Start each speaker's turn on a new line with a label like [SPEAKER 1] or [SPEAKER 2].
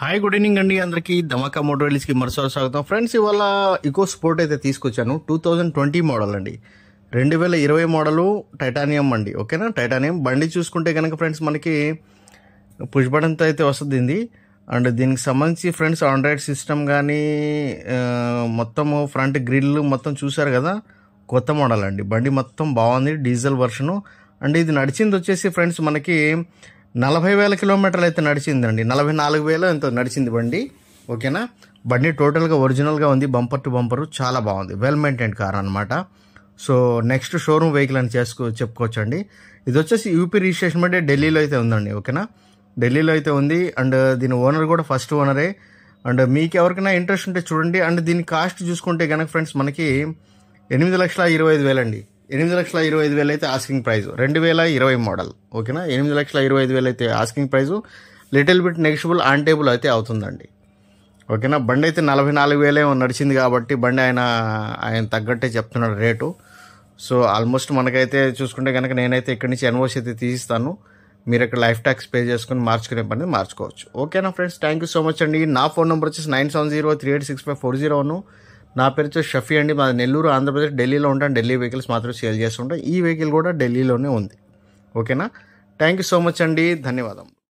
[SPEAKER 1] hi good evening అండి అందరికీ ధమాకా motor కి మరోసారి స్వాగతం ఫ్రెండ్స్ ఇవాళ ఇకో స్పోర్ట్ అయితే తీసుకొచ్చాను టూ థౌజండ్ ట్వంటీ మోడల్ అండి రెండు వేల ఇరవై మోడలు టైటానియం అండి ఓకేనా టైటానియం బండి చూసుకుంటే కనుక ఫ్రెండ్స్ మనకి పుష్ అయితే వస్తుంది అండ్ దీనికి సంబంధించి ఫ్రెండ్స్ ఆండ్రాయిడ్ సిస్టమ్ కానీ మొత్తము ఫ్రంట్ గ్రిల్ మొత్తం చూసారు కదా కొత్త మోడల్ అండి బండి మొత్తం బాగుంది డీజిల్ వర్షను అండ్ ఇది నడిచింది వచ్చేసి ఫ్రెండ్స్ మనకి నలభై వేల కిలోమీటర్లు అయితే నడిచిందండి నలభై నాలుగు వేలు ఎంత నడిచింది బండి ఓకేనా బండి టోటల్గా ఒరిజినల్గా ఉంది బంపర్ టు బంపరు చాలా బాగుంది వెల్ మెయింటైన్ కార్ అనమాట సో నెక్స్ట్ షోరూమ్ వెహికల్ అని చేసుకో చెప్పుకోవచ్చండి ఇది వచ్చేసి యూపీ రిజిస్ట్రేషన్ బట్టి ఢిల్లీలో అయితే ఉందండి ఓకేనా ఢిల్లీలో అయితే ఉంది అండ్ దీని ఓనర్ కూడా ఫస్ట్ ఓనరే అండ్ మీకు ఎవరికైనా ఇంట్రెస్ట్ ఉంటే చూడండి అండ్ దీని కాస్ట్ చూసుకుంటే కనుక ఫ్రెండ్స్ మనకి ఎనిమిది లక్షల ఇరవై ఐదు వేలండి ఎనిమిది లక్షల ఇరవై ఐదు వేలు అయితే ఆస్కింగ్ ప్రైస్ రెండు వేల ఇరవై మోడల్ ఓకేనా ఎనిమిది లక్షల ఇరవై ఐదు వేలు అయితే asking price little bit negotiable on table అయితే అవుతుందండి ఓకేనా బండి అయితే నలభై నాలుగు వేలే నడిచింది కాబట్టి బండి ఆయన ఆయన తగ్గట్టే చెప్తున్నాడు రేటు సో ఆల్మోస్ట్ మనకైతే చూసుకుంటే కనుక నేనైతే ఇక్కడి నుంచి ఎన్వోస్ అయితే తీసిస్తాను మీరు ఇక్కడ లైఫ్ ట్యాక్స్ పే చేసుకుని మార్చుకునే పని మార్చుకోవచ్చు ఓకేనా friends thank you so much అండి నా ఫోన్ నెంబర్ వచ్చేసి nine seven zero three eight six five four zero నా పేరు వచ్చి షఫీ అండి మా నెల్లూరు ఆంధ్రప్రదేశ్ ఢిల్లీలో ఉంటాను ఢిల్లీ వెహికల్స్ మాత్రం సేల్ చేస్తుంటాం ఈ వెహికల్ కూడా ఢిల్లీలోనే ఉంది ఓకేనా థ్యాంక్ యూ సో మచ్ అండి ధన్యవాదం